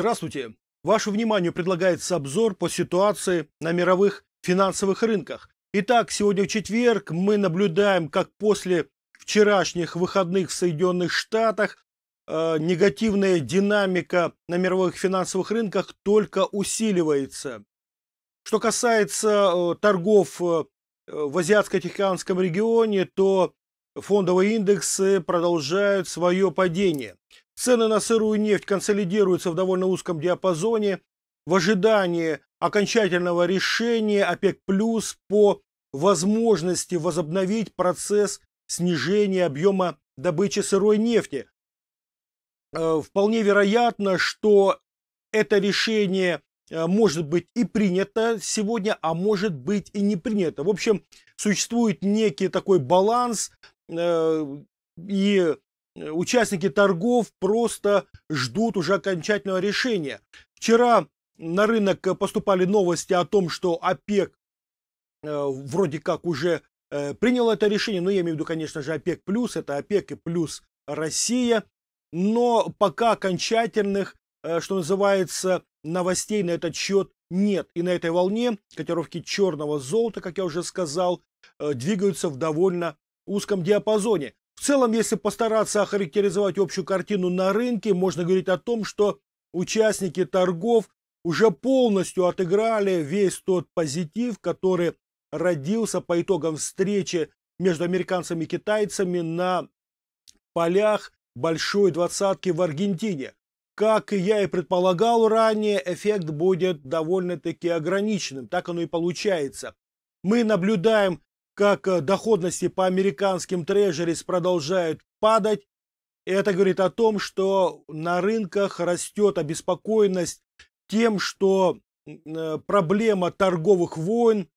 Здравствуйте! Вашему вниманию предлагается обзор по ситуации на мировых финансовых рынках. Итак, сегодня в четверг мы наблюдаем, как после вчерашних выходных в Соединенных Штатах э, негативная динамика на мировых финансовых рынках только усиливается. Что касается э, торгов э, в Азиатско-Тихоокеанском регионе, то фондовые индексы продолжают свое падение. Цены на сырую нефть консолидируются в довольно узком диапазоне. В ожидании окончательного решения ОПЕК плюс по возможности возобновить процесс снижения объема добычи сырой нефти. Э, вполне вероятно, что это решение э, может быть и принято сегодня, а может быть и не принято. В общем, существует некий такой баланс, э, и Э, участники торгов просто ждут уже окончательного решения. Вчера на рынок э, поступали новости о том, что ОПЕК э, вроде как уже э, принял это решение, но ну, я имею в виду, конечно же, ОПЕК+, плюс, это ОПЕК и плюс Россия, но пока окончательных, что называется, новостей на этот счет нет. И на этой волне котировки черного золота, как я уже сказал, двигаются в довольно узком диапазоне. В целом, если постараться охарактеризовать общую картину на рынке, можно говорить о том, что участники торгов уже полностью отыграли весь тот позитив, который родился по итогам встречи между американцами и китайцами на полях большой двадцатки в Аргентине. Как я и предполагал ранее, эффект будет довольно-таки ограниченным, так оно и получается. Мы наблюдаем как э, доходности по американским трежерис продолжают падать. Это говорит о том, что на рынках растет обеспокоенность тем, что э, проблема торговых войн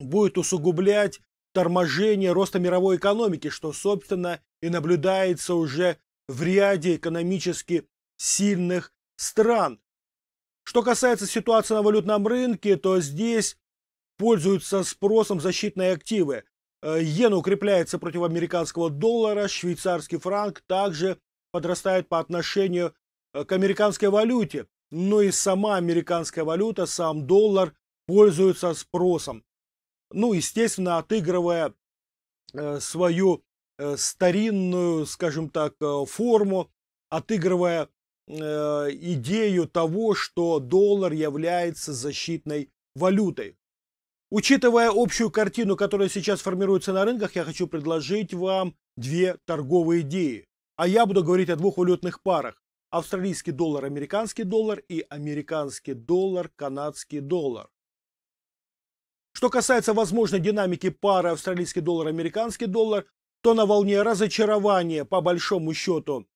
будет усугублять торможение роста мировой экономики, что, собственно, и наблюдается уже в ряде экономически сильных стран. Что касается ситуации на валютном рынке, то здесь Пользуются спросом защитные активы. Э, иена укрепляется против американского доллара, швейцарский франк также подрастает по отношению э, к американской валюте. Но и сама американская валюта, сам доллар пользуются спросом. Ну, естественно, отыгрывая э, свою старинную, скажем так, форму, отыгрывая идею того, что доллар является защитной валютой. Учитывая общую картину, которая сейчас формируется на рынках, я хочу предложить вам две торговые идеи. А я буду говорить о двух валютных парах. Австралийский доллар, американский доллар и американский доллар, канадский доллар. Что касается возможной динамики пары австралийский доллар, американский доллар, то на волне разочарования по большому счету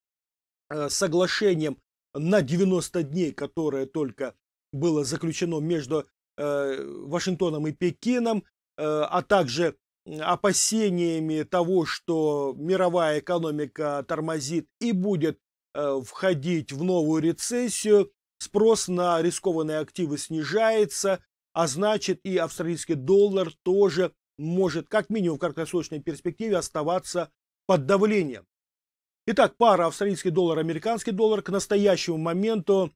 э, соглашением на 90 дней, которое только было заключено между Э, Вашингтоном и Пекином, э, а также опасениями того, что мировая экономика тормозит и будет э, входить в новую рецессию, спрос на рискованные активы снижается, а значит и австралийский доллар тоже может как минимум в краткосрочной перспективе оставаться под давлением. Итак, пара австралийский доллар, американский доллар к настоящему моменту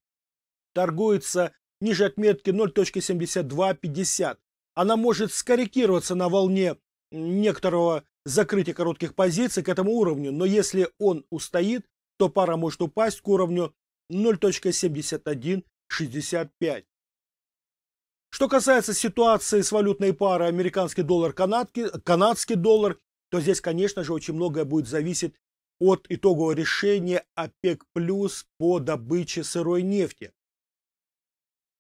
торгуется ниже отметки 0.7250. Она может скорректироваться на волне некоторого закрытия коротких позиций к этому уровню, но если он устоит, то пара может упасть к уровню 0.7165. Что касается ситуации с валютной парой американский доллар, канадский, канадский доллар, то здесь, конечно же, очень многое будет зависеть от итогового решения ОПЕК+, плюс по добыче сырой нефти.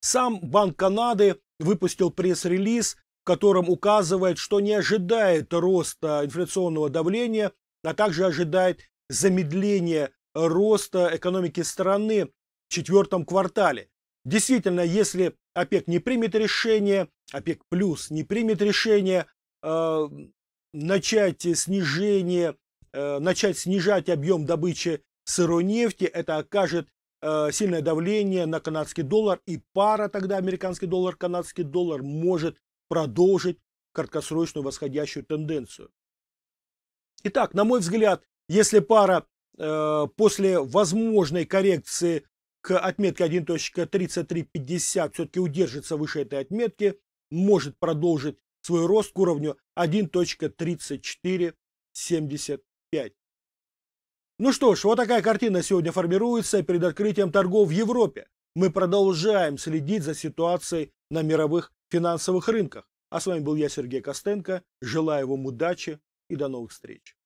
Сам Банк Канады выпустил пресс-релиз, в котором указывает, что не ожидает роста инфляционного давления, а также ожидает замедления роста экономики страны в четвертом квартале. Действительно, если ОПЕК не примет решение, ОПЕК плюс не примет решение э, начать снижение, э, начать снижать объем добычи сырой нефти, это окажет Э, сильное давление на канадский доллар, и пара тогда американский доллар, канадский доллар может продолжить краткосрочную восходящую тенденцию. Итак, на мой взгляд, если пара э, после возможной коррекции к отметке 1.3350 все-таки удержится выше этой отметки, может продолжить свой рост к уровню 1.3475. Ну что ж, вот такая картина сегодня формируется перед открытием торгов в Европе. Мы продолжаем следить за ситуацией на мировых финансовых рынках. А с вами был я, Сергей Костенко. Желаю вам удачи и до новых встреч.